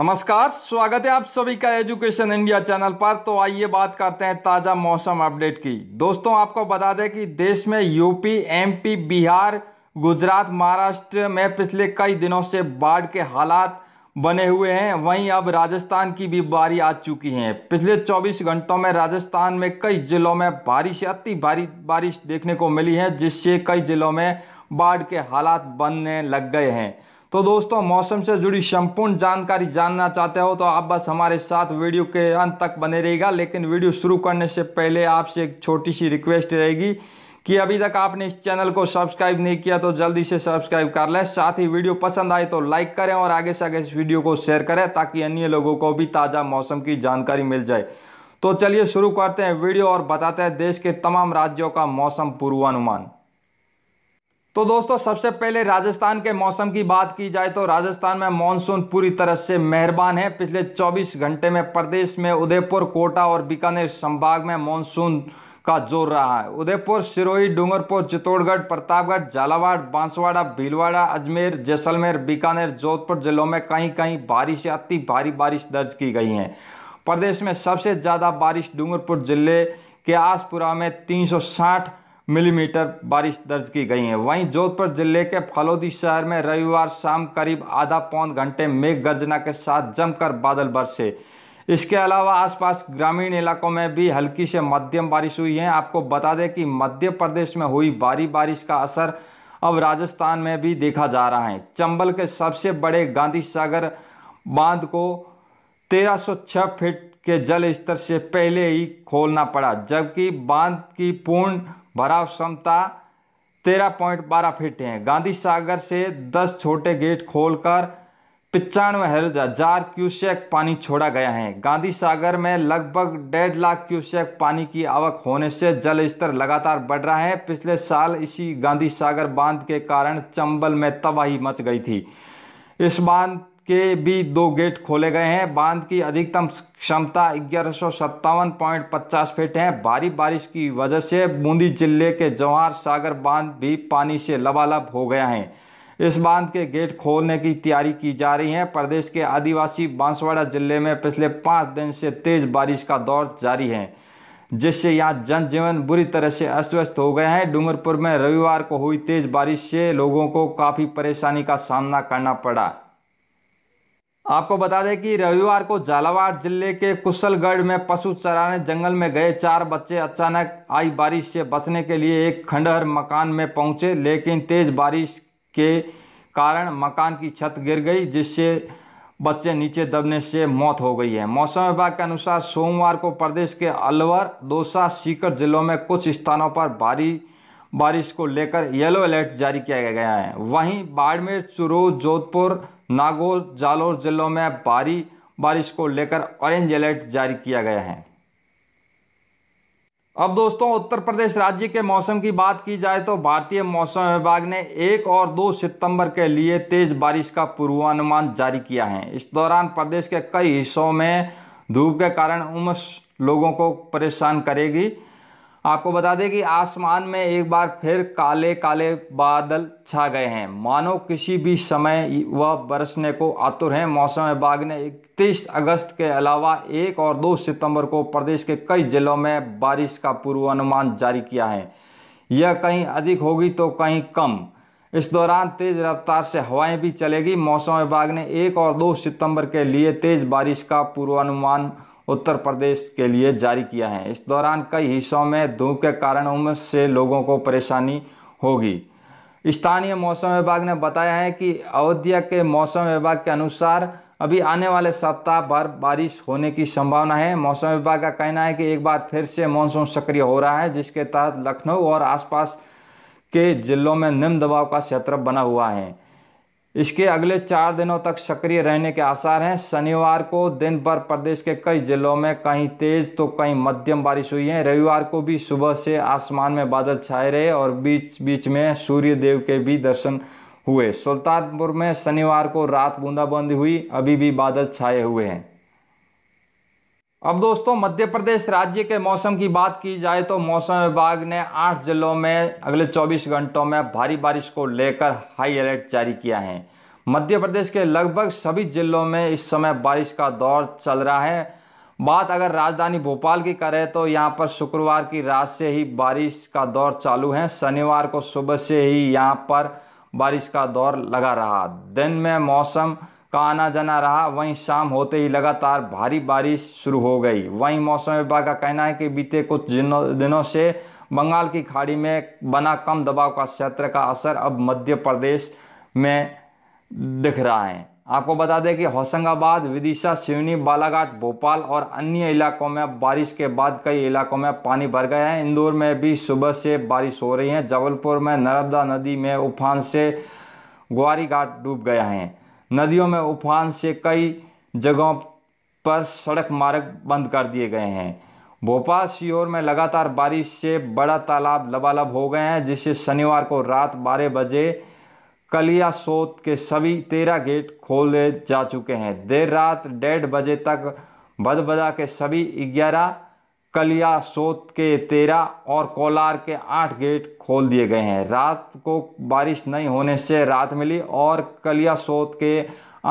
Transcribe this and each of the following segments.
नमस्कार स्वागत है आप सभी का एजुकेशन इंडिया चैनल पर तो आइए बात करते हैं ताज़ा मौसम अपडेट की दोस्तों आपको बता दें कि देश में यूपी एमपी बिहार गुजरात महाराष्ट्र में पिछले कई दिनों से बाढ़ के हालात बने हुए हैं वहीं अब राजस्थान की भी बारी आ चुकी है पिछले 24 घंटों में राजस्थान में कई जिलों में भारी से अति भारी बारिश देखने को मिली है जिससे कई जिलों में बाढ़ के हालात बनने लग गए हैं तो दोस्तों मौसम से जुड़ी संपूर्ण जानकारी जानना चाहते हो तो आप बस हमारे साथ वीडियो के अंत तक बने रहेगा लेकिन वीडियो शुरू करने से पहले आपसे एक छोटी सी रिक्वेस्ट रहेगी कि अभी तक आपने इस चैनल को सब्सक्राइब नहीं किया तो जल्दी से सब्सक्राइब कर लें साथ ही वीडियो पसंद आए तो लाइक करें और आगे से आगे इस वीडियो को शेयर करें ताकि अन्य लोगों को भी ताज़ा मौसम की जानकारी मिल जाए तो चलिए शुरू करते हैं वीडियो और बताते हैं देश के तमाम राज्यों का मौसम पूर्वानुमान तो दोस्तों सबसे पहले राजस्थान के मौसम की बात की जाए तो राजस्थान में मानसून पूरी तरह से मेहरबान है पिछले 24 घंटे में प्रदेश में उदयपुर कोटा और बीकानेर संभाग में मानसून का जोर रहा है उदयपुर सिरोही डूंगरपुर चित्तौड़गढ़ प्रतापगढ़ झालावाड़ बांसवाड़ा भीलवाड़ा अजमेर जैसलमेर बीकानेर जोधपुर जिलों में कहीं कहीं बारिश या अति भारी बारिश दर्ज की गई है प्रदेश में सबसे ज़्यादा बारिश डूंगरपुर जिले के आसपुरा में तीन मिलीमीटर बारिश दर्ज की गई है वहीं जोधपुर जिले के फलोदी शहर में रविवार शाम करीब आधा पौन घंटे मेघ गर्जना के साथ जमकर बादल बरसे इसके अलावा आसपास ग्रामीण इलाकों में भी हल्की से मध्यम बारिश हुई है आपको बता दें कि मध्य प्रदेश में हुई भारी बारिश का असर अब राजस्थान में भी देखा जा रहा है चंबल के सबसे बड़े गांधी सागर बांध को 1306 फीट के जल स्तर से पहले ही खोलना पड़ा जबकि बांध की पूर्ण भराव क्षमता तेरह पॉइंट बारह फीट है गांधी सागर से दस छोटे गेट खोलकर पचानवे हजार क्यूसेक पानी छोड़ा गया है गांधी सागर में लगभग डेढ़ लाख क्यूसेक पानी की आवक होने से जल स्तर लगातार बढ़ रहा है पिछले साल इसी गांधी सागर बांध के कारण चंबल में तबाही मच गई थी इस बांध के भी दो गेट खोले गए हैं बांध की अधिकतम क्षमता ग्यारह फीट है भारी बारिश की वजह से बूंदी जिले के जवाहर सागर बांध भी पानी से लबालब हो गया है इस बांध के गेट खोलने की तैयारी की जा रही है प्रदेश के आदिवासी बांसवाड़ा जिले में पिछले पाँच दिन से तेज़ बारिश का दौर जारी है जिससे यहाँ जनजीवन बुरी तरह से अस्त व्यस्त हो गए हैं डूंगरपुर में रविवार को हुई तेज़ बारिश से लोगों को काफ़ी परेशानी का सामना करना पड़ा आपको बता दें कि रविवार को झालावाड़ जिले के कुशलगढ़ में पशु चराने जंगल में गए चार बच्चे अचानक आई बारिश से बचने के लिए एक खंडहर मकान में पहुंचे लेकिन तेज़ बारिश के कारण मकान की छत गिर गई जिससे बच्चे नीचे दबने से मौत हो गई है मौसम विभाग के अनुसार सोमवार को प्रदेश के अलवर दौसा सीकर जिलों में कुछ स्थानों पर भारी बारिश को लेकर येलो अलर्ट जारी किया गया है वहीं बाड़मेर चुरू जोधपुर नागौर जालौर जिलों में भारी बारिश को लेकर ऑरेंज अलर्ट जारी किया गया है अब दोस्तों उत्तर प्रदेश राज्य के मौसम की बात की जाए तो भारतीय मौसम विभाग ने एक और दो सितंबर के लिए तेज बारिश का पूर्वानुमान जारी किया है इस दौरान प्रदेश के कई हिस्सों में धूप के कारण उमस लोगों को परेशान करेगी आपको बता दें कि आसमान में एक बार फिर काले काले बादल छा गए हैं मानो किसी भी समय वह बरसने को आतुर हैं मौसम विभाग ने इकतीस अगस्त के अलावा एक और दो सितंबर को प्रदेश के कई जिलों में बारिश का पूर्वानुमान जारी किया है यह कहीं अधिक होगी तो कहीं कम इस दौरान तेज़ रफ्तार से हवाएं भी चलेगी मौसम विभाग ने एक और दो सितंबर के लिए तेज़ बारिश का पूर्वानुमान उत्तर प्रदेश के लिए जारी किया है इस दौरान कई हिस्सों में धूप के कारण उमस से लोगों को परेशानी होगी स्थानीय मौसम विभाग ने बताया है कि अयोध्या के मौसम विभाग के अनुसार अभी आने वाले सप्ताह भर बारिश होने की संभावना है मौसम विभाग का कहना है कि एक बार फिर से मानसून सक्रिय हो रहा है जिसके तहत लखनऊ और आसपास के जिलों में निम्न दबाव का क्षेत्र बना हुआ है इसके अगले चार दिनों तक सक्रिय रहने के आसार हैं शनिवार को दिन भर प्रदेश के कई जिलों में कहीं तेज़ तो कहीं मध्यम बारिश हुई है रविवार को भी सुबह से आसमान में बादल छाए रहे और बीच बीच में सूर्य देव के भी दर्शन हुए सुल्तानपुर में शनिवार को रात बूंदाबांदी हुई अभी भी बादल छाए हुए हैं अब दोस्तों मध्य प्रदेश राज्य के मौसम की बात की जाए तो मौसम विभाग ने आठ जिलों में अगले 24 घंटों में भारी बारिश को लेकर हाई अलर्ट जारी किया है मध्य प्रदेश के लगभग सभी जिलों में इस समय बारिश का दौर चल रहा है बात अगर राजधानी भोपाल की करें तो यहाँ पर शुक्रवार की रात से ही बारिश का दौर चालू है शनिवार को सुबह से ही यहाँ पर बारिश का दौर लगा रहा दिन में मौसम का आना जाना रहा वहीं शाम होते ही लगातार भारी बारिश शुरू हो गई वहीं मौसम विभाग का कहना है कि बीते कुछ दिनों से बंगाल की खाड़ी में बना कम दबाव का क्षेत्र का असर अब मध्य प्रदेश में दिख रहा है आपको बता दें कि होशंगाबाद विदिशा सिवनी बालाघाट भोपाल और अन्य इलाकों में बारिश के बाद कई इलाकों में पानी भर गया है इंदौर में भी सुबह से बारिश हो रही है जबलपुर में नर्मदा नदी में उफान से ग्वारी घाट डूब गया है नदियों में उफान से कई जगहों पर सड़क मार्ग बंद कर दिए गए हैं भोपाल सीहोर में लगातार बारिश से बड़ा तालाब लबालब हो गए हैं जिससे शनिवार को रात बारह बजे कलिया सोत के सभी तेरह गेट खोले जा चुके हैं देर रात डेढ़ बजे तक बदबदा के सभी ग्यारह कलिया सोत के तेरह और कोलार के आठ गेट खोल दिए गए हैं रात को बारिश नहीं होने से रात मिली और कलिया सोत के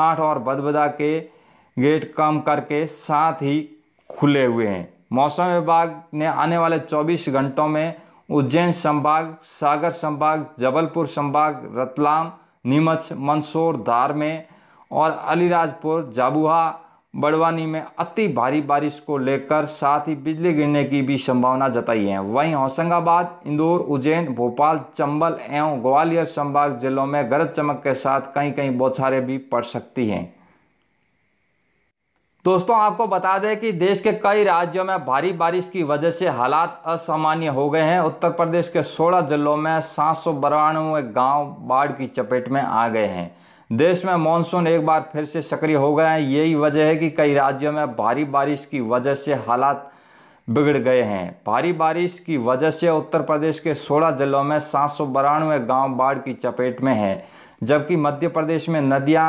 आठ और बदबदा के गेट कम करके साथ ही खुले हुए हैं मौसम विभाग ने आने वाले 24 घंटों में उज्जैन संभाग सागर संभाग जबलपुर संभाग रतलाम नीमच मंदसौर धार में और अलीराजपुर जाबुहा बड़वानी में अति भारी बारिश को लेकर साथ ही बिजली गिरने की भी संभावना जताई है वहीं होशंगाबाद इंदौर उज्जैन भोपाल चंबल एवं ग्वालियर संभाग जिलों में गरज चमक के साथ कहीं कहीं बौछारें भी पड़ सकती हैं दोस्तों आपको बता दें कि देश के कई राज्यों में भारी बारिश की वजह से हालात असामान्य हो गए हैं उत्तर प्रदेश के सोलह जिलों में सात सौ बानवे गाँव बाढ़ की चपेट में आ गए हैं देश में मानसून एक बार फिर से सक्रिय हो गए हैं यही वजह है कि कई राज्यों में भारी बारिश की वजह से हालात बिगड़ गए हैं भारी बारिश की वजह से उत्तर प्रदेश के 16 जिलों में सात सौ बारानवे गाँव बाढ़ की चपेट में हैं जबकि मध्य प्रदेश में नदियाँ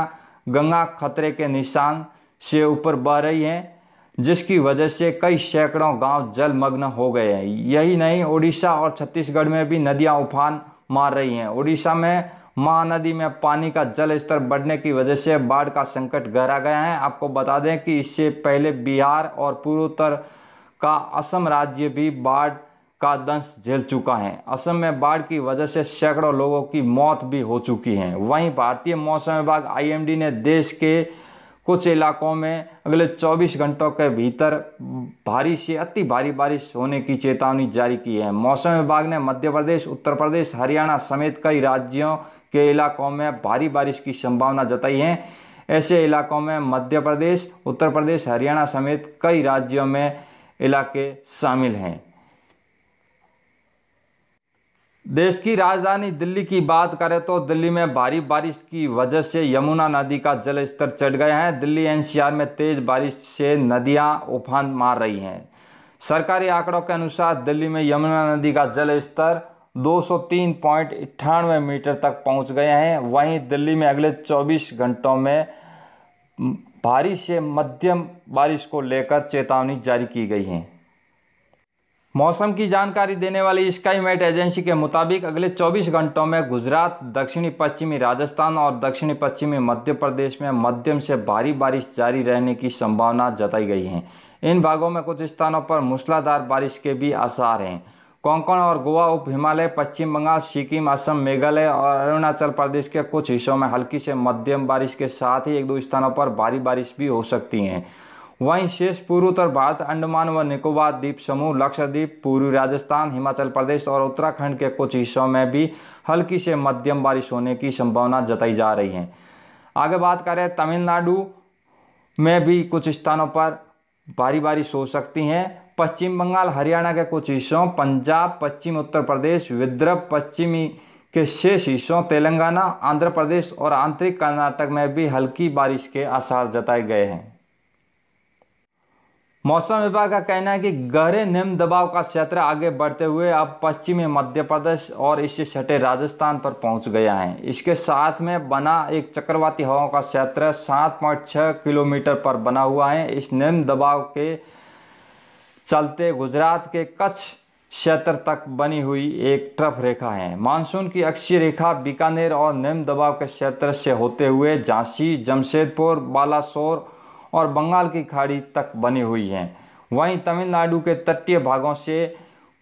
गंगा खतरे के निशान से ऊपर बह रही हैं जिसकी वजह से कई सैकड़ों गांव जलमग्न हो गए हैं यही नहीं उड़ीसा और छत्तीसगढ़ में भी नदियां उफान मार रही हैं उड़ीसा में महानदी में पानी का जल स्तर बढ़ने की वजह से बाढ़ का संकट गहरा गया है आपको बता दें कि इससे पहले बिहार और पूर्वोत्तर का असम राज्य भी बाढ़ का दंश झेल चुका है असम में बाढ़ की वजह से सैकड़ों लोगों की मौत भी हो चुकी है वहीं भारतीय मौसम विभाग आईएमडी ने देश के कुछ इलाकों में अगले 24 घंटों के भीतर भारी से अति भारी बारिश होने की चेतावनी जारी की है मौसम विभाग ने मध्य प्रदेश उत्तर प्रदेश हरियाणा समेत कई राज्यों के इलाकों में भारी बारिश की संभावना जताई है ऐसे इलाकों में मध्य प्रदेश उत्तर प्रदेश हरियाणा समेत कई राज्यों में इलाके शामिल हैं देश की राजधानी दिल्ली की बात करें तो दिल्ली में भारी बारिश की वजह से यमुना नदी का जल स्तर चढ़ गए हैं दिल्ली एनसीआर में तेज बारिश से नदियां उफान मार रही हैं सरकारी आंकड़ों के अनुसार दिल्ली में यमुना नदी का जल स्तर दो पॉइंट अट्ठानवे मीटर तक पहुंच गए हैं वहीं दिल्ली में अगले 24 घंटों में भारी से मध्यम बारिश को लेकर चेतावनी जारी की गई है मौसम की जानकारी देने वाली स्काई मेट एजेंसी के मुताबिक अगले 24 घंटों में गुजरात दक्षिणी पश्चिमी राजस्थान और दक्षिणी पश्चिमी मध्य प्रदेश में मध्यम से भारी बारिश जारी रहने की संभावना जताई गई है इन भागों में कुछ स्थानों पर मूसलाधार बारिश के भी आसार हैं कोंकण और गोवा उप हिमालय पश्चिम बंगाल सिक्किम असम मेघालय और अरुणाचल प्रदेश के कुछ हिस्सों में हल्की से मध्यम बारिश के साथ ही एक दो स्थानों पर भारी बारिश भी हो सकती है वहीं शेष पूर्वोत्तर भारत अंडमान व निकोबार द्वीप समूह लक्षद्वीप पूर्वी राजस्थान हिमाचल प्रदेश और उत्तराखंड के कुछ हिस्सों में भी हल्की से मध्यम बारिश होने की संभावना जताई जा रही है आगे बात करें तमिलनाडु में भी कुछ स्थानों पर भारी बारिश हो सकती है पश्चिम बंगाल हरियाणा के कुछ हिस्सों पंजाब पश्चिम उत्तर प्रदेश विद्रभ पश्चिमी के शेष हिस्सों तेलंगाना आंध्र प्रदेश और आंतरिक कर्नाटक में भी हल्की बारिश के आसार जताए गए हैं मौसम विभाग का कहना है कि गहरे निम्न दबाव का क्षेत्र आगे बढ़ते हुए अब पश्चिमी मध्य प्रदेश और इससे सटे राजस्थान पर पहुंच गया है इसके साथ में बना एक चक्रवाती हवाओं का क्षेत्र 7.6 किलोमीटर पर बना हुआ है इस निम्न दबाव के चलते गुजरात के कच्छ क्षेत्र तक बनी हुई एक ट्रफ रेखा है मानसून की अक्षीय रेखा बीकानेर और निम्न दबाव के क्षेत्र से होते हुए झांसी जमशेदपुर बालासोर और बंगाल की खाड़ी तक बनी हुई हैं वहीं तमिलनाडु के तटीय भागों से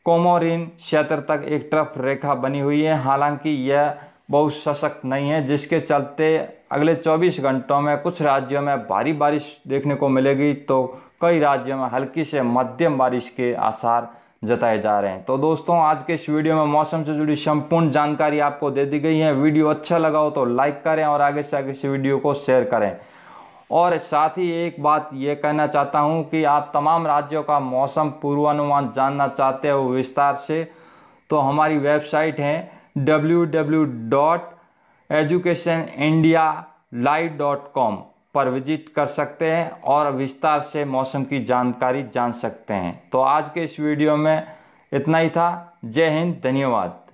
कोमोरिन क्षेत्र तक एक ट्रफ रेखा बनी हुई है हालांकि यह बहुत सशक्त नहीं है जिसके चलते अगले 24 घंटों में कुछ राज्यों में भारी बारिश देखने को मिलेगी तो कई राज्यों में हल्की से मध्यम बारिश के आसार जताए जा रहे हैं तो दोस्तों आज के इस वीडियो में मौसम से जुड़ी संपूर्ण जानकारी आपको दे दी गई है वीडियो अच्छा लगा हो तो लाइक करें और आगे से आगे इस वीडियो को शेयर करें और साथ ही एक बात ये कहना चाहता हूँ कि आप तमाम राज्यों का मौसम पूर्वानुमान जानना चाहते हो विस्तार से तो हमारी वेबसाइट है W W dot education India live dot com पर विजिट कर सकते हैं और विस्तार से मौसम की जानकारी जान सकते हैं तो आज के इस वीडियो में इतना ही था जय हिंद धन्यवाद